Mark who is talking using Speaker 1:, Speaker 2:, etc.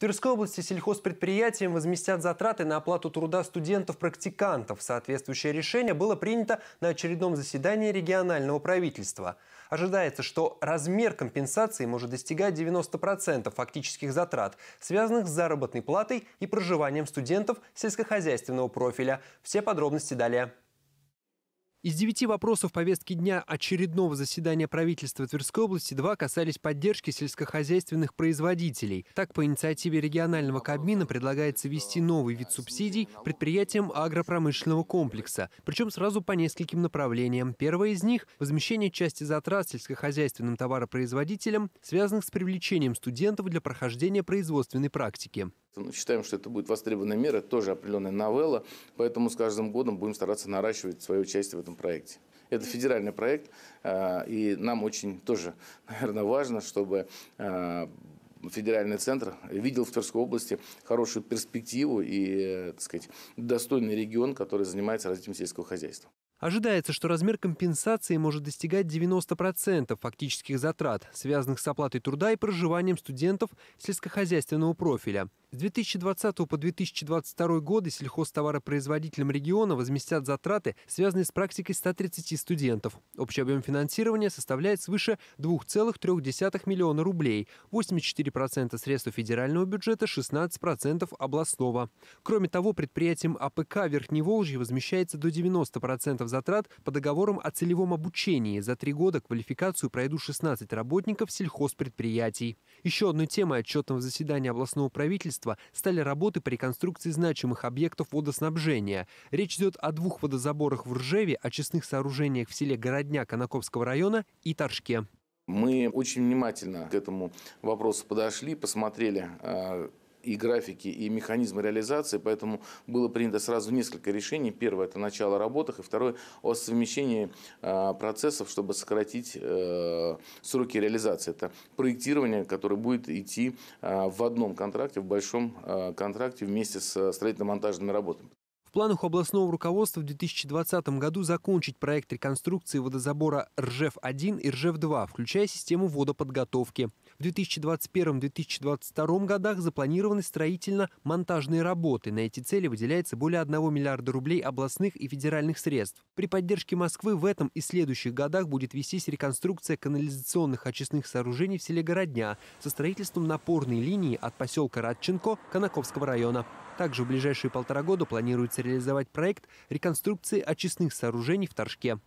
Speaker 1: Тверской области сельхозпредприятиям возместят затраты на оплату труда студентов-практикантов. Соответствующее решение было принято на очередном заседании регионального правительства. Ожидается, что размер компенсации может достигать 90% фактических затрат, связанных с заработной платой и проживанием студентов сельскохозяйственного профиля. Все подробности далее. Из девяти вопросов повестки дня очередного заседания правительства Тверской области два касались поддержки сельскохозяйственных производителей. Так, по инициативе регионального Кабмина предлагается ввести новый вид субсидий предприятиям агропромышленного комплекса, причем сразу по нескольким направлениям. Первое из них – возмещение части затрат сельскохозяйственным товаропроизводителям, связанных с привлечением студентов для прохождения
Speaker 2: производственной практики. Ну, считаем, что это будет востребованная мера, тоже определенная новелла, поэтому с каждым годом будем стараться наращивать свое участие в этом проекте. Это федеральный проект, а, и нам очень тоже, наверное, важно, чтобы а, федеральный центр видел в Тверской области хорошую перспективу и, э, так сказать, достойный регион, который занимается развитием сельского хозяйства.
Speaker 1: Ожидается, что размер компенсации может достигать 90% фактических затрат, связанных с оплатой труда и проживанием студентов сельскохозяйственного профиля. С 2020 по 2022 годы сельхозтоваропроизводителям региона возместят затраты, связанные с практикой 130 студентов. Общий объем финансирования составляет свыше 2,3 миллиона рублей, 84% средств федерального бюджета, 16% областного. Кроме того, предприятиям АПК Верхневолжья возмещается до 90% затрат по договорам о целевом обучении. За три года квалификацию пройдут 16 работников сельхозпредприятий. Еще одной темой отчетного заседания областного правительства стали работы по реконструкции значимых объектов водоснабжения. Речь идет о двух водозаборах в Ржеве, о честных сооружениях в селе Городня Конаковского района и Торжке.
Speaker 2: Мы очень внимательно к этому вопросу подошли, посмотрели, э, и графики, и механизмы реализации, поэтому было принято сразу несколько решений. Первое – это начало работах, и второе – о совмещении а, процессов, чтобы сократить э, сроки реализации. Это проектирование, которое будет идти а, в одном контракте, в большом а, контракте вместе с строительно-монтажными работами.
Speaker 1: В планах областного руководства в 2020 году закончить проект реконструкции водозабора РЖЕВ-1 и РЖЕВ-2, включая систему водоподготовки. В 2021-2022 годах запланированы строительно-монтажные работы. На эти цели выделяется более 1 миллиарда рублей областных и федеральных средств. При поддержке Москвы в этом и следующих годах будет вестись реконструкция канализационных очистных сооружений в селе Городня со строительством напорной линии от поселка Радченко Конаковского района. Также в ближайшие полтора года планируется реализовать проект реконструкции очистных сооружений в Торжке.